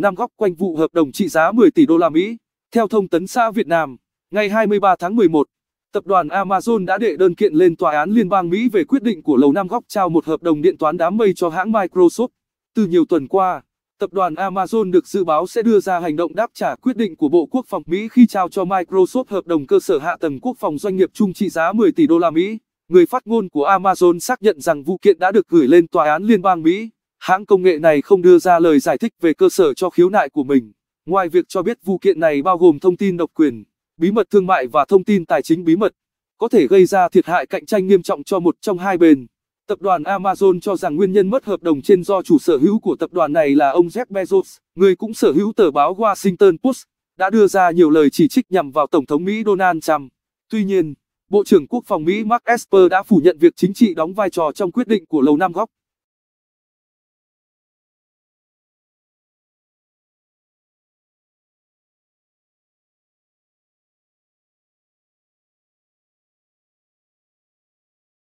của Nam Góc quanh vụ hợp đồng trị giá 10 tỷ đô la Mỹ. Theo thông tấn xã Việt Nam, ngày 23 tháng 11, tập đoàn Amazon đã đệ đơn kiện lên tòa án liên bang Mỹ về quyết định của Lầu Năm Góc trao một hợp đồng điện toán đám mây cho hãng Microsoft. Từ nhiều tuần qua, tập đoàn Amazon được dự báo sẽ đưa ra hành động đáp trả quyết định của Bộ Quốc phòng Mỹ khi trao cho Microsoft hợp đồng cơ sở hạ tầng quốc phòng doanh nghiệp chung trị giá 10 tỷ đô la Mỹ. Người phát ngôn của Amazon xác nhận rằng vụ kiện đã được gửi lên tòa án liên bang Mỹ. Hãng công nghệ này không đưa ra lời giải thích về cơ sở cho khiếu nại của mình. Ngoài việc cho biết vụ kiện này bao gồm thông tin độc quyền, bí mật thương mại và thông tin tài chính bí mật, có thể gây ra thiệt hại cạnh tranh nghiêm trọng cho một trong hai bên. Tập đoàn Amazon cho rằng nguyên nhân mất hợp đồng trên do chủ sở hữu của tập đoàn này là ông Jeff Bezos, người cũng sở hữu tờ báo Washington Post, đã đưa ra nhiều lời chỉ trích nhằm vào Tổng thống Mỹ Donald Trump. Tuy nhiên, Bộ trưởng Quốc phòng Mỹ Mark Esper đã phủ nhận việc chính trị đóng vai trò trong quyết định của Lầu Năm Góc.